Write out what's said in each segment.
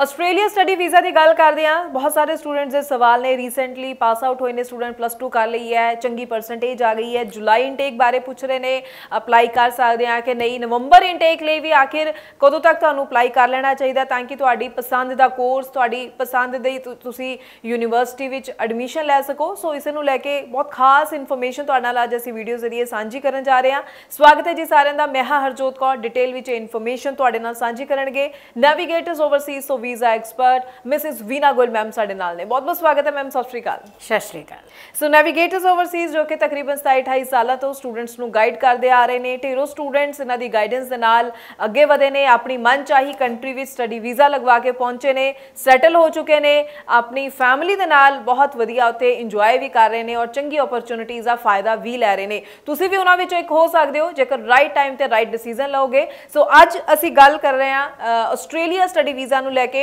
Australia study visa ਦੀ ਗੱਲ ਕਰਦੇ ਆ ਬਹੁਤ ਸਾਰੇ ਸਟੂਡੈਂਟਸ ਦੇ ਸਵਾਲ ਨੇ ਰੀਸੈਂਟਲੀ ਪਾਸ ਆਊਟ ਹੋਏ ਨੇ ਸਟੂਡੈਂਟ ਪਲੱਸ 2 ਕਰ ਲਈ ਹੈ ਚੰਗੀ ਪਰਸੈਂਟੇਜ ਆ ਗਈ ਹੈ ਜੁਲਾਈ ਇਨਟੇਕ ਬਾਰੇ ਪੁੱਛ ਰਹੇ ਨੇ ਅਪਲਾਈ ਕਰ ਸਕਦੇ ਆ ਕਿ ਨਹੀਂ ਨਵੰਬਰ ਇਨਟੇਕ ਲਈ ਵੀ ਆਖਿਰ ਕਦੋਂ ਤੱਕ ਤੁਹਾਨੂੰ ਅਪਲਾਈ ਕਰ ਲੈਣਾ ਚਾਹੀਦਾ ਤਾਂ ਕਿ ਤੁਹਾਡੀ ਪਸੰਦ ਦਾ ਕੋਰਸ ਤੁਹਾਡੀ ਪਸੰਦ ਦੇ ਤੁਸੀਂ ਯੂਨੀਵਰਸਿਟੀ ਵਿੱਚ ਐਡਮਿਸ਼ਨ ਲੈ ਸਕੋ ਸੋ ਇਸ ਨੂੰ ਲੈ ਕੇ ਬਹੁਤ ਖਾਸ ਇਨਫੋਰਮੇਸ਼ਨ ਤੁਹਾਡੇ ਨਾਲ ਅੱਜ ਅਸੀਂ ਵੀਡੀਓ ਜ਼ਰੀਏ ਸਾਂਝੀ ਕਰਨ ਜਾ ਰਹੇ ਆ ਸਵਾਗਤ ਹੈ ਜੀ ਸਾਰਿਆਂ ਦਾ ਮੈਂ ਹਾਂ ਹਰਜੋਤ ਕੌਰ ਡਿਟੇਲ ਵਿੱਚ ਇਨਫੋਰਮੇਸ਼ਨ ਤੁਹਾਡੇ ਨਾਲ ਸਾਂਝੀ ਕਰਨਗੇ Navigators Overseas so visa expert Mrs Veena Gul ma'am ਸਾਡੇ ਨਾਲ ਨੇ ਬਹੁਤ ਬਹੁਤ ਸਵਾਗਤ ਹੈ ਮੈਮ ਸਤਿ ਸ਼੍ਰੀ ਅਕਾਲ ਸਤਿ ਸ਼੍ਰੀ ਅਕਾਲ ਸੋ ਨੈਵੀਗੇਟਰਸ ਓਵਰਸੀਜ਼ ਜੋ ਕਿ ਤਕਰੀਬਨ 27-28 ਸਾਲਾਂ ਤੋਂ ਸਟੂਡੈਂਟਸ ਨੂੰ ਗਾਈਡ ਕਰਦੇ ਆ ਰਹੇ ਨੇ ਢੇਰੋ ਸਟੂਡੈਂਟਸ ਇਹਨਾਂ ਦੀ ਗਾਈਡੈਂਸ ਦੇ ਨਾਲ ਅੱਗੇ ਵਧੇ ਨੇ ਆਪਣੀ ਮਨਚਾਹੀ ਕੰਟਰੀ ਵਿੱਚ ਸਟੱਡੀ ਵੀਜ਼ਾ ਲਗਵਾ ਕੇ ਪਹੁੰਚੇ ਨੇ ਸੈਟਲ ਹੋ ਚੁੱਕੇ ਨੇ ਆਪਣੀ ਫੈਮਿਲੀ ਦੇ ਨਾਲ ਬਹੁਤ ਵਧੀਆ ਉੱਥੇ ਇੰਜੋਏ ਵੀ ਕਰ ਰਹੇ ਨੇ ਔਰ ਚੰਗੀ ਓਪਰਚ्युनिटीਜ਼ ਦਾ ਫਾਇਦਾ ਵੀ ਲੈ ਰਹੇ ਨੇ ਤੁਸੀਂ ਵੀ ਉਹਨਾਂ ਵਿੱਚੋਂ ਇੱਕ ਹੋ ਸਕਦੇ ਹੋ ਜੇਕਰ ਰਾਈਟ ਟਾਈਮ ਤੇ ਰਾਈਟ ਡਿਸੀਜਨ ਲਓਗੇ ਸੋ ਅੱਜ ਅਸੀਂ ਗੱਲ ਕਰ ਰਹੇ ਆ ਆਸਟ੍ਰੇਲੀਆ ਸਟੱਡੀ ਵੀਜ਼ਾ ਨੂੰ ਲੈ કે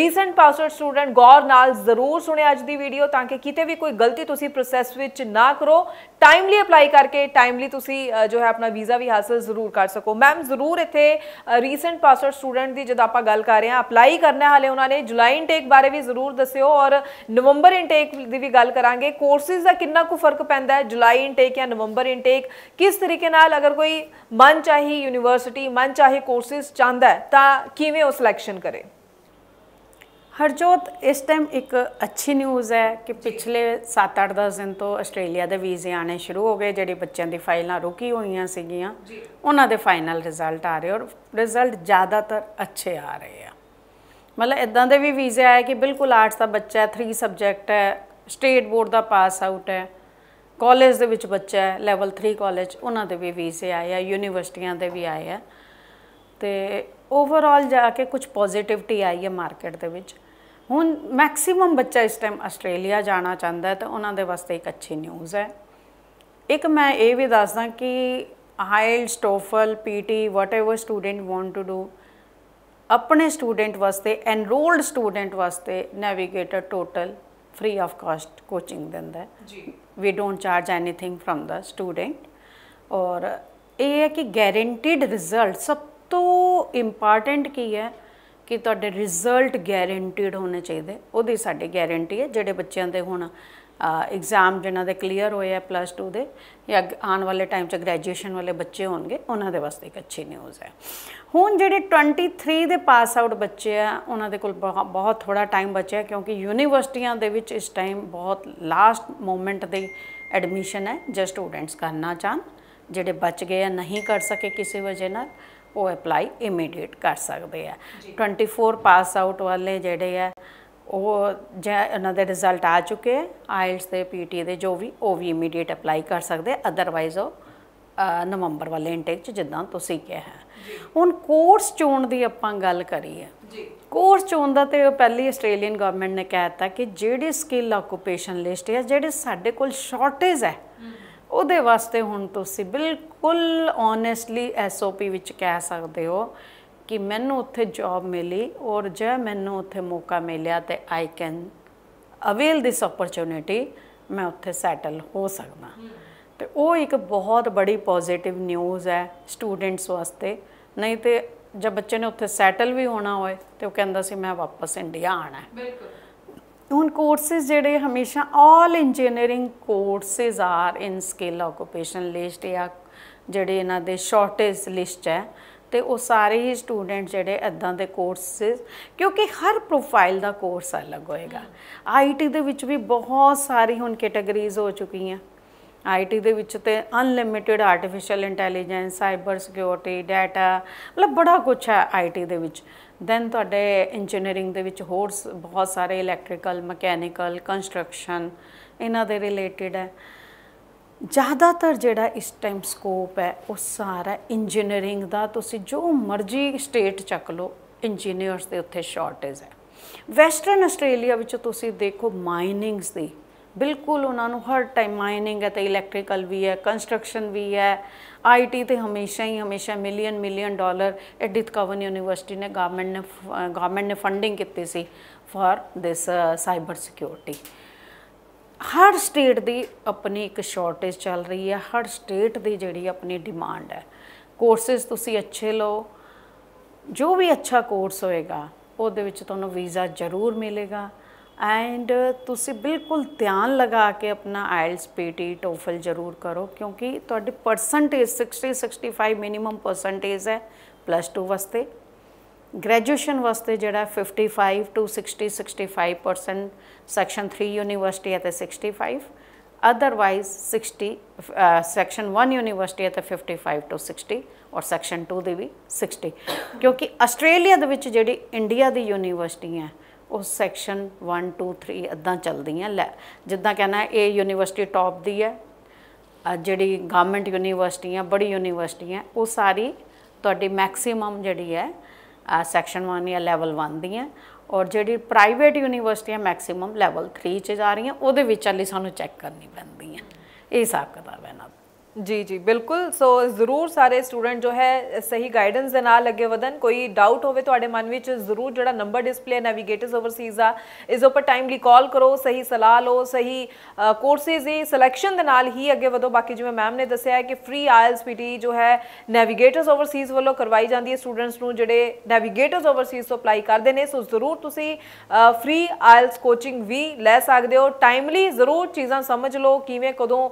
રીસેન્ટ પાસ્ટર સ્ટુડન્ટ ગોર ਨਾਲ જરૂર સુને આજની વિડિયો તાકે કીતે ભી કોઈ ગલતી તુસી પ્રોસેસ وچ ના કરો ટાઈમલી એપ્લાય કરકે ટાઈમલી તુસી જો હે અપના વિઝા ભી حاصل જરૂર કર સકો મેમ જરૂર ઇથે રીસેન્ટ પાસ્ટર સ્ટુડન્ટ دی ਜਦ ਆਪਾਂ ਗੱਲ ਕਰ ਰਹੇ ਆਂ ਅਪਲਾਈ ਕਰਨੇ ਹਾਲੇ ਉਹਨਾਂ ਨੇ ਜੁਲਾਈ ਇન્ટેક ਬਾਰੇ ਵੀ જરૂર ਦੱਸਿਓ ਔਰ ਨਵੰਬਰ ਇન્ટેਕ ਦੀ ਵੀ ਗੱਲ ਕਰਾਂਗੇ ਕੋਰਸੇਸ ਦਾ ਕਿੰਨਾ ਕੋ ફરਕ ਪੈਂਦਾ ਹੈ ਜੁਲਾਈ ਇન્ટેક ਜਾਂ ਨਵੰਬਰ ਇન્ટેક ਕਿਸ ਤਰੀਕੇ ਨਾਲ اگر કોઈ મન ચાહી યુનિવર્સિટી મન ચાહી કોર્સીસ ચાંદા તા ਕਿਵੇਂ ઓ સિલેક્શન કરે ਹਰਜੋਤ ਇਸ ਟਾਈਮ ਇੱਕ ਅੱਛੀ ਨਿਊਜ਼ ਹੈ ਕਿ ਪਿਛਲੇ 7-8 10 ਦਿਨ ਤੋਂ ਆਸਟ੍ਰੇਲੀਆ ਦੇ ਵੀਜ਼ੇ ਆਣੇ ਸ਼ੁਰੂ ਹੋ ਗਏ ਜਿਹੜੇ ਬੱਚਿਆਂ ਦੀ ਫਾਈਲਾਂ ਰੁਕੀ ਹੋਈਆਂ ਸੀਗੀਆਂ ਉਹਨਾਂ ਦੇ ਫਾਈਨਲ ਰਿਜ਼ਲਟ ਆ ਰਹੇ ਔਰ ਰਿਜ਼ਲਟ ਜ਼ਿਆਦਾਤਰ ਅੱਛੇ ਆ ਰਹੇ ਆ ਮਤਲਬ ਇਦਾਂ ਦੇ ਵੀ ਵੀਜ਼ੇ ਆਏ ਕਿ ਬਿਲਕੁਲ ਆਰਟਸ ਦਾ ਬੱਚਾ ਹੈ 3 ਸਬਜੈਕਟ ਹੈ ਸਟੇਟ ਬੋਰਡ ਦਾ ਪਾਸ ਆਊਟ ਹੈ ਕਾਲਜ ਦੇ ਵਿੱਚ ਬੱਚਾ ਹੈ ਲੈਵਲ 3 ਕਾਲਜ ਉਹਨਾਂ ਦੇ ਵੀ ਵੀਜ਼ੇ ਆਏ ਆ ਯੂਨੀਵਰਸਿਟੀਆਂ ਦੇ ਵੀ ਆਏ ਆ ਤੇ ਓਵਰਆਲ ਜਾ ਕੇ ਕੁਝ ਪੋਜ਼ਿਟਿਵਿਟੀ ਆਈ ਹੈ ਮਾਰਕੀਟ ਦੇ ਵਿੱਚ ਹੁਣ ਮੈਕਸਿਮਮ ਬੱਚਾ ਇਸ ਟਾਈਮ ਆਸਟ੍ਰੇਲੀਆ ਜਾਣਾ ਚਾਹੁੰਦਾ ਹੈ ਤਾਂ ਉਹਨਾਂ ਦੇ ਵਾਸਤੇ ਇੱਕ ਅੱਛੀ ਨਿਊਜ਼ ਹੈ ਇੱਕ ਮੈਂ ਇਹ ਵੀ ਦੱਸਦਾ ਕਿ ਹਾਈਲ TOEFL PTE whatever student want to do ਆਪਣੇ ਸਟੂਡੈਂਟ ਵਾਸਤੇ ਐਨਰੋਲਡ ਸਟੂਡੈਂਟ ਵਾਸਤੇ Navigator total free of cost coaching ਦਿੰਦਾ ਹੈ ਜੀ we don't charge anything from ਦਾ ਸਟੂਡੈਂਟ ਔਰ ਇਹ ਹੈ ਕਿ ਗੈਰੰਟੀਡ ਰਿਜ਼ਲਟ ਸਭ ਤੋਂ ਇੰਪੋਰਟੈਂਟ ਕੀ ਹੈ ਕਿ ਤੁਹਾਡੇ ਰਿਜ਼ਲਟ ਗੈਰੰਟੀਡ ਹੋਣੇ ਚਾਹੀਦੇ ਉਹਦੀ ਸਾਡੀ ਗਾਰੰਟੀ ਹੈ ਜਿਹੜੇ ਬੱਚਿਆਂ ਦੇ ਹੁਣ ਐਗਜ਼ਾਮ ਜਿਨ੍ਹਾਂ ਦੇ ਕਲੀਅਰ ਹੋਏ ਆ ਪਲੱਸ 2 ਦੇ ਜਾਂ ਆਉਣ ਵਾਲੇ ਟਾਈਮ 'ਚ ਗ੍ਰੈਜੂਏਸ਼ਨ ਵਾਲੇ ਬੱਚੇ ਹੋਣਗੇ ਉਹਨਾਂ ਦੇ ਵਾਸਤੇ ਇੱਕ ਅੱਛੀ ਨਿਊਜ਼ ਹੈ ਹੁਣ ਜਿਹੜੇ 23 ਦੇ ਪਾਸ ਆਊਟ ਬੱਚੇ ਆ ਉਹਨਾਂ ਦੇ ਕੋਲ ਬਹੁਤ ਥੋੜਾ ਟਾਈਮ ਬਚਿਆ ਕਿਉਂਕਿ ਯੂਨੀਵਰਸਿਟੀਆਂ ਦੇ ਵਿੱਚ ਇਸ ਟਾਈਮ ਬਹੁਤ ਲਾਸਟ ਮੂਮੈਂਟ ਦੇ ਐਡਮਿਸ਼ਨ ਹੈ ਜੇ ਸਟੂਡੈਂਟਸ ਕਰਨਾ ਚਾਹਣ ਜਿਹੜੇ ਬਚ ਗਏ ਆ ਨਹੀਂ ਕਰ ਸਕੇ ਕਿਸੇ ਵਜ੍ਹਾ ਨਾਲ ਉਹ ਅਪਲਾਈ ਇਮੀਡੀਏਟ ਕਰ ਸਕਦੇ ਆ 24 ਪਾਸ ਆਊਟ ਵਾਲੇ ਜਿਹੜੇ ਆ ਉਹ ਜੇ ਉਹਨਾਂ ਦੇ ਰਿਜ਼ਲਟ ਆ ਚੁੱਕੇ ਆ ਆਇਲਸ ਤੇ ਪੀਟੀ ਦੇ ਜੋ ਵੀ ਉਹ ਵੀ ਇਮੀਡੀਏਟ ਅਪਲਾਈ ਕਰ ਸਕਦੇ ਅਦਰਵਾਈਜ਼ ਉਹ ਨਵੰਬਰ ਵਾਲੇ ਇਨਟੇਕ ਚ ਜਿੱਦਾਂ ਤੁਸੀਂ ਕਿਹਾ ਹੁਣ ਕੋਰਸ ਚੋਣ ਦੀ ਆਪਾਂ ਗੱਲ ਕਰੀ ਹੈ ਜੀ ਕੋਰਸ ਚੋਣ ਦਾ ਤੇ ਪਹਿਲੀ ਆਸਟ੍ਰੇਲੀਅਨ ਗਵਰਨਮੈਂਟ ਨੇ ਕਹਿਤਾ ਕਿ ਜਿਹੜੇ ਸਕਿੱਲ ਆਕੂਪੇਸ਼ਨ ਲਿਸਟ ਹੈ ਜਿਹੜੇ ਸਾਡੇ ਕੋਲ ਸ਼ਾਰਟੇਜ ਹੈ ਉਹਦੇ ਵਾਸਤੇ ਹੁਣ ਤੁਸੀਂ ਬਿਲਕੁਲ ਓਨੈਸਟਲੀ ਐਸਓਪੀ ਵਿੱਚ ਕਹਿ ਸਕਦੇ ਹੋ ਕਿ ਮੈਨੂੰ ਉੱਥੇ ਜੌਬ ਮਿਲੀ ਔਰ ਜੇ ਮੈਨੂੰ ਉੱਥੇ ਮੌਕਾ ਮਿਲਿਆ ਤੇ I can avail this opportunity ਮੈਂ ਉੱਥੇ ਸੈਟਲ ਹੋ ਸਕਦਾ ਤੇ ਉਹ ਇੱਕ ਬਹੁਤ ਬੜੀ ਪੋਜ਼ਿਟਿਵ ਨਿਊਜ਼ ਹੈ ਸਟੂਡੈਂਟਸ ਵਾਸਤੇ ਨਹੀਂ ਤੇ ਜੇ ਬੱਚੇ ਨੇ ਉੱਥੇ ਸੈਟਲ ਵੀ ਹੋਣਾ ਹੋਏ ਤੇ ਉਹ ਕਹਿੰਦਾ ਸੀ ਮੈਂ ਵਾਪਸ ਇੰਡੀਆ ਆਣਾ ਹੈ ਬਿਲਕੁਲ ਹੁਣ ਕੋਰਸਸ ਜਿਹੜੇ ਹਮੇਸ਼ਾ 올 engineering courses are in skill occupation list ਜਾਂ ਜਿਹੜੇ ਇਹਨਾਂ ਦੇ ਸ਼ਾਰਟੇਜ ਲਿਸਟ ਹੈ ਤੇ ਉਹ ਸਾਰੇ ਹੀ ਸਟੂਡੈਂਟ ਜਿਹੜੇ ਇਦਾਂ ਦੇ ਕੋਰਸਸ ਕਿਉਂਕਿ ਹਰ ਪ੍ਰੋਫਾਈਲ ਦਾ ਕੋਰਸ ਅਲੱਗ ਹੋਏਗਾ ਆਈਟੀ ਦੇ ਵਿੱਚ ਵੀ ਬਹੁਤ ਸਾਰੀ ਹੁਣ ਕੈਟਾਗਰੀਜ਼ ਹੋ ਚੁੱਕੀਆਂ ਆਈਟੀ ਦੇ ਵਿੱਚ ਤੇ unlimited artificial intelligence cyber security data ਮਤਲਬ ਬੜਾ ਕੁਝ ਹੈ ਆਈਟੀ ਦੇ ਵਿੱਚ ਦੈਨ ਤੁਹਾਡੇ ਇੰਜੀਨੀਅਰਿੰਗ ਦੇ ਵਿੱਚ ਹੋਰ ਬਹੁਤ ਸਾਰੇ ਇਲੈਕਟ੍ਰੀਕਲ ਮਕੈਨੀਕਲ ਕੰਸਟਰਕਸ਼ਨ ਇਹਨਾਂ ਦੇ ਰਿਲੇਟਿਡ ਹੈ ਜ਼ਿਆਦਾਤਰ ਜਿਹੜਾ ਇਸ ਟਾਈਮ ਸਕੋਪ ਹੈ ਉਹ ਸਾਰਾ ਇੰਜੀਨੀਅਰਿੰਗ ਦਾ ਤੁਸੀਂ ਜੋ ਮਰਜ਼ੀ ਸਟੇਟ ਚੱਕ ਲਓ ਇੰਜੀਨੀਅਰਸ ਦੇ ਉੱਥੇ ਸ਼ਾਰਟੇਜ ਹੈ ਵੈਸਟਰਨ ਆਸਟ੍ਰੇਲੀਆ ਵਿੱਚ ਤੁਸੀਂ ਦੇਖੋ ਮਾਈਨਿੰਗਸ ਦੀ ਬਿਲਕੁਲ ਉਹਨਾਂ ਨੂੰ ਹਰ ਟਾਈਮ ਮਾਈਨਿੰਗ ਹੈ ਤੇ ਇਲੈਕਟ੍ਰੀਕਲ ਵੀ ਹੈ ਕੰਸਟਰਕਸ਼ਨ ਵੀ ਹੈ ਆਈਟੀ ਤੇ ਹਮੇਸ਼ਾ ਹੀ ਹਮੇਸ਼ਾ ਮਿਲੀਅਨ ਮਿਲੀਅਨ ਡਾਲਰ ਐਡਿਥ ਕਵਨ ਯੂਨੀਵਰਸਿਟੀ ਨੇ ਗਵਰਨਮੈਂਟ ਨੇ ਗਵਰਨਮੈਂਟ ਨੇ ਫੰਡਿੰਗ ਕੀਤੀ ਸੀ ਫॉर ਦਿਸ ਸਾਈਬਰ ਸਿਕਿਉਰਿਟੀ ਹਰ ਸਟੇਟ ਦੀ ਆਪਣੀ ਇੱਕ ਸ਼ਾਰਟੇਜ ਚੱਲ ਰਹੀ ਹੈ ਹਰ ਸਟੇਟ ਦੀ ਜਿਹੜੀ ਆਪਣੀ ਡਿਮਾਂਡ ਹੈ ਕੋਰਸਸ ਤੁਸੀਂ ਅੱਛੇ ਲਓ ਜੋ ਵੀ ਅੱਛਾ ਕੋਰਸ ਹੋਏਗਾ ਉਹਦੇ ਵਿੱਚ ਤੁਹਾਨੂੰ ਵੀਜ਼ਾ ਜ਼ਰੂਰ ਮਿਲੇਗਾ ਐਂਡ uh, ਤੁਸੀਂ ਬਿਲਕੁਲ ਧਿਆਨ ਲਗਾ ਕੇ ਆਪਣਾ ਆਇਲਸ ਪੀਟੀ ਟੋਫਲ ਜ਼ਰੂਰ ਕਰੋ ਕਿਉਂਕਿ ਤੁਹਾਡੀ ਪਰਸੈਂਟੇਜ 60 65 ਮਿਨੀਮਮ ਪਰਸੈਂਟੇਜ ਹੈ ਪਲੱਸ 2 ਵਾਸਤੇ ਗ੍ਰੈਜੂਏਸ਼ਨ ਵਾਸਤੇ ਜਿਹੜਾ 55 ਟੂ 60 65% ਸੈਕਸ਼ਨ 3 ਯੂਨੀਵਰਸਿਟੀ ਹੈ 65 ਅਦਰਵਾਈਜ਼ 60 ਸੈਕਸ਼ਨ 1 ਯੂਨੀਵਰਸਿਟੀ ਹੈ 55 ਟੂ 60 ਔਰ ਸੈਕਸ਼ਨ 2 ਦੇ ਵੀ 60 ਕਿਉਂਕਿ ਆਸਟ੍ਰੇਲੀਆ ਦੇ ਵਿੱਚ ਜਿਹੜੀ ਇੰਡੀਆ ਦੀ ਯੂਨੀਵਰਸਿਟੀਆਂ ਹੈ ਉਹ ਸੈਕਸ਼ਨ 1 2 3 ਇਦਾਂ ਚੱਲਦੀਆਂ ਲੈ ਜਿੱਦਾਂ ਕਹਿੰਦਾ ਇਹ ਯੂਨੀਵਰਸਿਟੀ ਟੌਪ ਦੀ ਹੈ ਜਿਹੜੀ ਗਵਰਨਮੈਂਟ ਯੂਨੀਵਰਸਿਟੀਆਂ ਬੜੀ ਯੂਨੀਵਰਸਿਟੀਆਂ ਉਹ ਸਾਰੀ ਤੁਹਾਡੀ ਮੈਕਸਿਮਮ ਜਿਹੜੀ ਹੈ ਸੈਕਸ਼ਨ 1 ਜਾਂ ਲੈਵਲ 1 ਦੀਆਂ ਔਰ ਜਿਹੜੀ ਪ੍ਰਾਈਵੇਟ ਯੂਨੀਵਰਸਿਟੀਆਂ ਮੈਕਸਿਮਮ ਲੈਵਲ 3 'ਚ ਜਾ ਰਹੀਆਂ ਉਹਦੇ ਵਿੱਚ ਅਲੀ ਸਾਨੂੰ ਚੈੱਕ ਕਰਨੀ ਪੈਂਦੀ ਹੈ ਇਹ ਹਿਸਾਬ ਕਿਤਾਬ ਜੀ ਜੀ ਬਿਲਕੁਲ ਸੋ ਜ਼ਰੂਰ ਸਾਰੇ ਸਟੂਡੈਂਟ ਜੋ ਹੈ ਸਹੀ ਗਾਈਡੈਂਸ ਦੇ ਨਾਲ ਅੱਗੇ ਵਧਣ ਕੋਈ ਡਾਊਟ ਹੋਵੇ ਤੁਹਾਡੇ ਮਨ ਵਿੱਚ ਜ਼ਰੂਰ ਜਿਹੜਾ ਨੰਬਰ ਡਿਸਪਲੇ ਨੈਵੀਗੇਟਰਸ ਓਵਰਸੀਜ਼ ਆ ਇਸ ਉੱਪਰ ਟਾਈਮਲੀ ਕਾਲ ਕਰੋ ਸਹੀ ਸਲਾਹ ਲਓ ਸਹੀ ਕੋਰਸਿਸ ਦੀ ਸਿਲੈਕਸ਼ਨ ਦੇ ਨਾਲ ਹੀ ਅੱਗੇ ਵਧੋ ਬਾਕੀ ਜਿਵੇਂ ਮੈਮ ਨੇ ਦੱਸਿਆ ਕਿ ਫ੍ਰੀ ਆਇਲਸ ਪੀਟੀ ਜੋ ਹੈ ਨੈਵੀਗੇਟਰਸ ਓਵਰਸੀਜ਼ ਵੱਲੋਂ ਕਰਵਾਈ ਜਾਂਦੀ ਹੈ ਸਟੂਡੈਂਟਸ ਨੂੰ ਜਿਹੜੇ ਨੈਵੀਗੇਟਰਸ ਓਵਰਸੀਜ਼ ਤੋਂ ਅਪਲਾਈ ਕਰਦੇ ਨੇ ਸੋ ਜ਼ਰੂਰ ਤੁਸੀਂ ਫ੍ਰੀ ਆਇਲਸ ਕੋਚਿੰਗ ਵੀ ਲੈ ਸਕਦੇ ਹੋ ਟਾਈਮਲੀ ਜ਼ਰੂਰ ਚੀਜ਼ਾਂ ਸਮਝ ਲਓ ਕਿਵੇਂ ਕਦੋਂ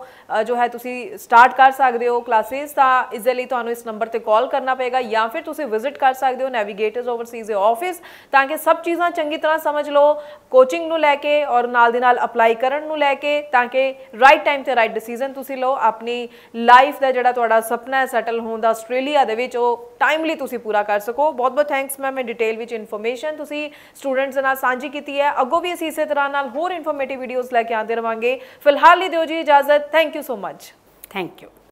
ਜੋ ਹੈ ਤੁਸੀਂ ਸਟਾਰਟ ਸਟਾਰਟ ਕਰ ਸਕਦੇ ਹੋ ਕਲਾਸਿਸ ਤਾਂ ਇਸ ਲਈ ਤੁਹਾਨੂੰ ਇਸ ਨੰਬਰ ਤੇ ਕਾਲ ਕਰਨਾ ਪਏਗਾ ਜਾਂ ਫਿਰ ਤੁਸੀਂ ਵਿਜ਼ਿਟ ਕਰ ਸਕਦੇ ਹੋ ਨੈਵੀਗੇਟਰਸ ਓਵਰਸੀਜ਼ ਦੇ ਆਫਿਸ ਤਾਂ ਕਿ ਸਭ ਚੀਜ਼ਾਂ ਚੰਗੀ ਤਰ੍ਹਾਂ ਸਮਝ ਲਓ ਕੋਚਿੰਗ ਨੂੰ ਲੈ ਕੇ ਔਰ ਨਾਲ ਦੇ ਨਾਲ ਅਪਲਾਈ ਕਰਨ ਨੂੰ ਲੈ ਕੇ ਤਾਂ ਕਿ ਰਾਈਟ ਟਾਈਮ ਤੇ ਰਾਈਟ ਡਿਸੀਜਨ ਤੁਸੀਂ ਲਓ ਆਪਣੀ ਲਾਈਫ ਦਾ ਜਿਹੜਾ ਤੁਹਾਡਾ ਸੁਪਨਾ ਹੈ ਸੈਟਲ ਹੋਣ ਦਾ ਆਸਟ੍ਰੇਲੀਆ ਦੇ ਵਿੱਚ ਉਹ ਟਾਈਮਲੀ ਤੁਸੀਂ ਪੂਰਾ ਕਰ ਸਕੋ ਬਹੁਤ ਬਹੁਤ ਥੈਂਕਸ ਮੈਮ ਇਹ ਡਿਟੇਲ ਵਿੱਚ ਇਨਫੋਰਮੇਸ਼ਨ ਤੁਸੀਂ ਸਟੂਡੈਂਟਸ ਨਾਲ ਸਾਂਝੀ ਕੀਤੀ ਹੈ ਅੱਗੋਂ ਵੀ ਅਸੀਂ ਇਸੇ ਤਰ੍ਹਾਂ ਨਾਲ ਹੋਰ ਇਨਫੋਰਮੇਟਿਵ ਵੀਡੀਓਜ਼ ਲੈ ਕੇ ਆਉਂਦੇ ਰਵਾਂਗੇ ਫਿਲਹਾਲ ਲਈ ਦਿਓ ਜੀ ਇਜਾਜ਼ਤ thank you so much Thank you.